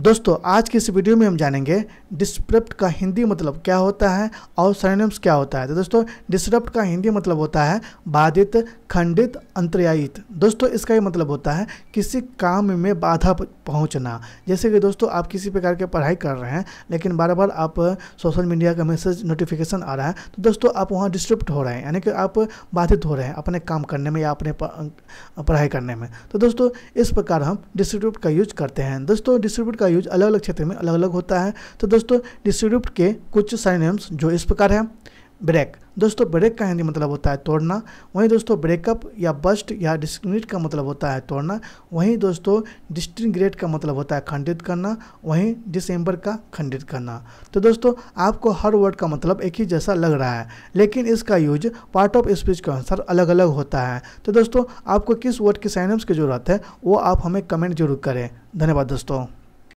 दोस्तों आज के इस वीडियो में हम जानेंगे डिस्क्रिप्ट का हिंदी मतलब क्या होता है और सरनेम्स क्या होता है तो दोस्तों डिस्क्रिप्ट का हिंदी मतलब होता है बाधित खंडित अंतर्यायित दोस्तों इसका ये मतलब होता है किसी काम में बाधा पहुंचना जैसे कि दोस्तों आप किसी प्रकार के पढ़ाई कर रहे हैं लेकिन बार बार आप सोशल मीडिया का मैसेज नोटिफिकेशन आ रहा है तो दोस्तों आप वहाँ डिस्टर्ब हो रहे हैं यानी कि आप बाधित हो रहे हैं अपने काम करने में या अपने अं-, पढ़ाई करने में तो दोस्तों इस प्रकार हम डिस्ट्रीब्यूट का यूज करते हैं दोस्तों डिस्ट्रीब्यूट का यूज अलग अलग क्षेत्र में अलग अलग होता है तो दोस्तों डिस्ट्रीब्यूट के कुछ साइनम्स जो इस प्रकार है ब्रेक दोस्तों ब्रेक का हिंदी मतलब होता है तोड़ना वहीं दोस्तों ब्रेकअप या बस्ट या डिस्क्रिमिनेट का मतलब होता है तोड़ना वहीं दोस्तों डिस्टिंग्रेट का मतलब होता है खंडित करना वहीं डिसम्बर का खंडित करना तो दोस्तों आपको हर वर्ड का मतलब एक ही जैसा लग रहा है लेकिन इसका यूज पार्ट ऑफ स्पीच के अनुसार अलग अलग होता है तो दोस्तों आपको किस वर्ड के साइनम्स की जरूरत है वो आप हमें कमेंट जरूर करें धन्यवाद दोस्तों